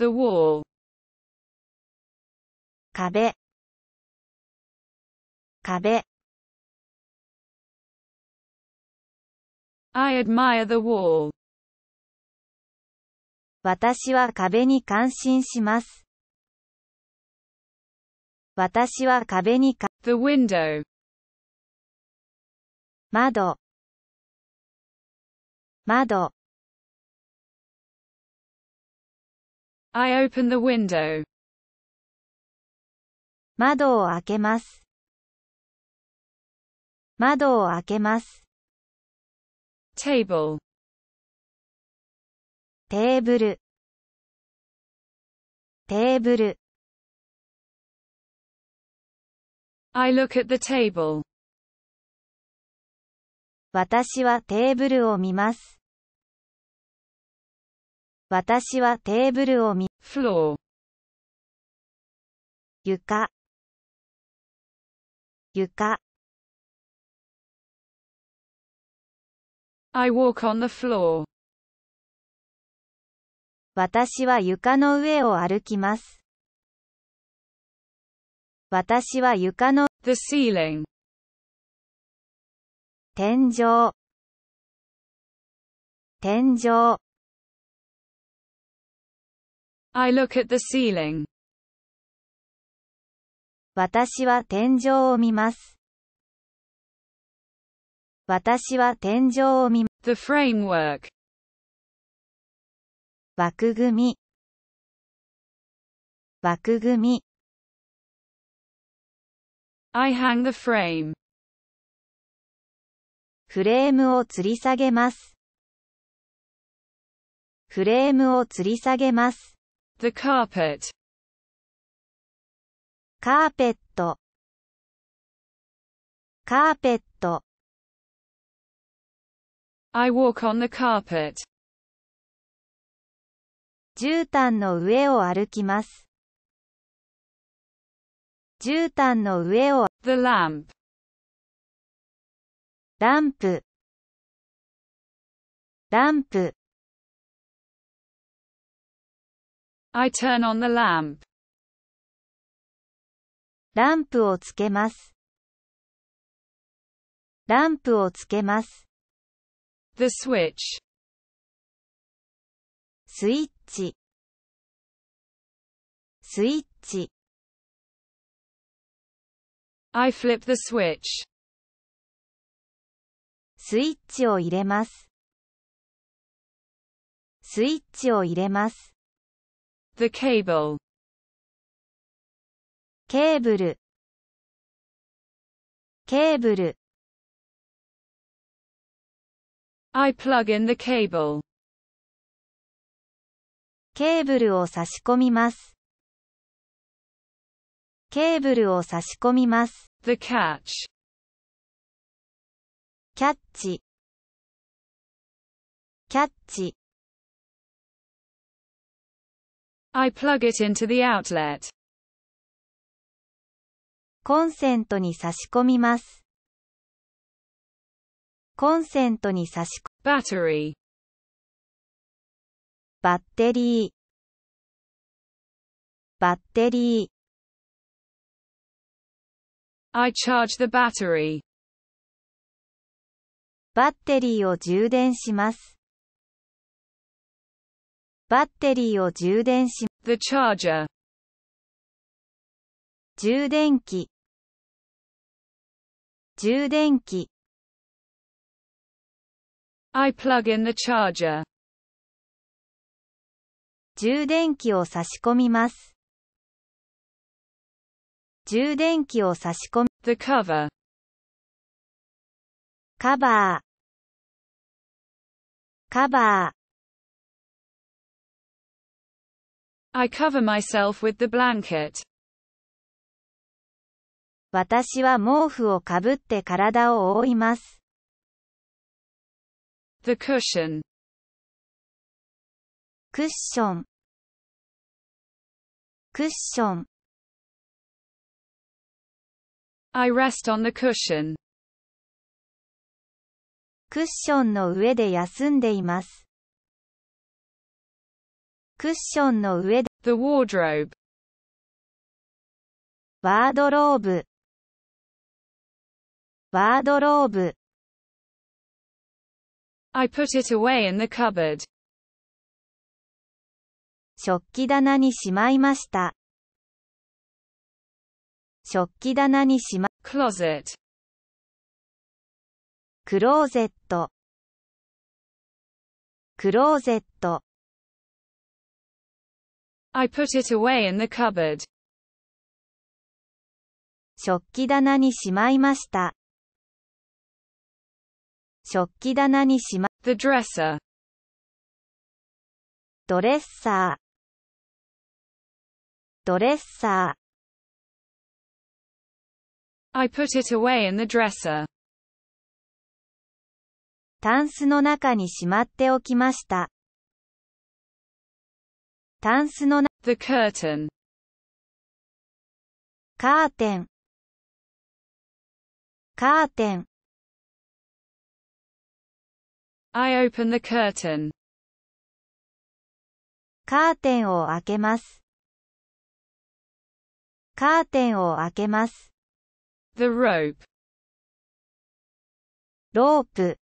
The wall. 壁壁 I admire the wall. 私は壁に感心します。私は壁にか The window. 窓窓 I open the window. 窓を開けます。窓を開けます。table テーブルテーブル I look at the table 私はテーブルを見ます。私はテーブルを見、フロー。床、床。I walk on the floor. 私は床の上を歩きます。私は床の、the ceiling. 天井、天井。I look at the ceiling. 私は天井を見ます。私は天井を見ます。The framework. 枠組み枠組み I hang the frame. フレームを吊り下げます。フレームを吊り下げます。The carpet. カーペットカーペット I walk on the carpet. 絨毯の上を歩きます絨毯の上を The lamp. ランプランプ I turn on the lamp. ランプをつけます。ランプをつけます。The switch. スイッチ。スイッチ。I flip the switch. スイッチを入れます。スイッチを入れます。The cable. ケーブルケーブル I plug in the cable. ケーブルを差し込みます。ケーブルを差し込みます。The catch. キャッチ。キャッチ。コンセントに差し込みます。コンセントに差しバッテリー。バッテリー。バッテリー。バッテリーを充電します。バッテリーを充電し、The charger 充電器充電器 I plug in the charger 充電器を差し込みます。充電器を差し込み The cover カバーカバー I cover myself with the blanket. 私は毛布をかぶって体を覆います。The cushion. クッション。クッション。I rest on the cushion. クッションの上で休んでいます。クッションの上で The wardrobe ワードローブワードローブ I put it away in the cupboard 食器棚にしまいました食器棚にしま closet クローゼットクローゼット I put it away in the cupboard. 食器棚にしまいました。食器棚にしま、The dresser. ドレッサー。ドレッサー。I put it away in the dresser. タンスの中にしまっておきました。タンスのな、the curtain カーテンカーテン I open the curtain カーテンを開けますカーテンを開けます the rope ロープ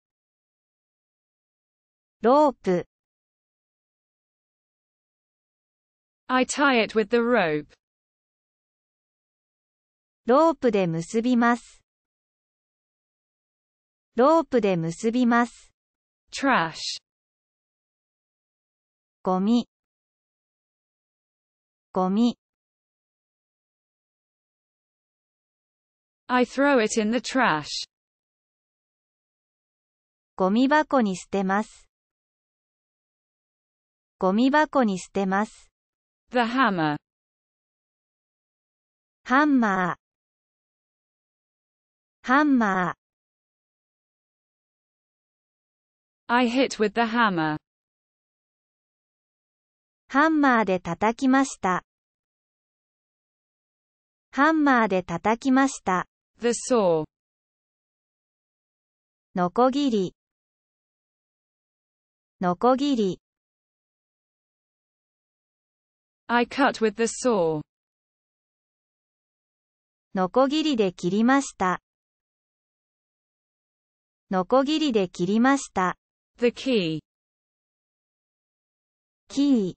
ロープ I tie it with the rope. ロープで結びます。ロープで結びます。trash ゴミゴミ I throw it in the trash ゴミ箱に捨てます。ゴミ箱に捨てます。ハンマー。ハンマー。I hit with the hammer. ハンマーで叩きました。ハンマーでたたきました。The saw. のこぎり。のこぎり。I cut with the saw. のこぎりで切りました。のこぎりで切りました。The key. key.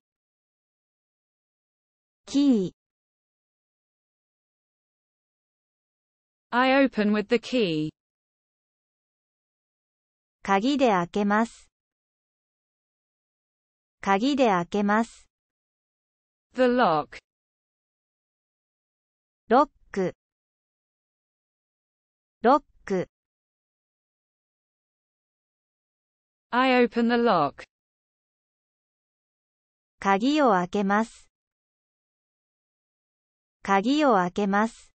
key. I open with the key. 鍵で開けます。鍵で開けます。The lock. ロックロック I open the lock. 鍵を開けます鍵を開けます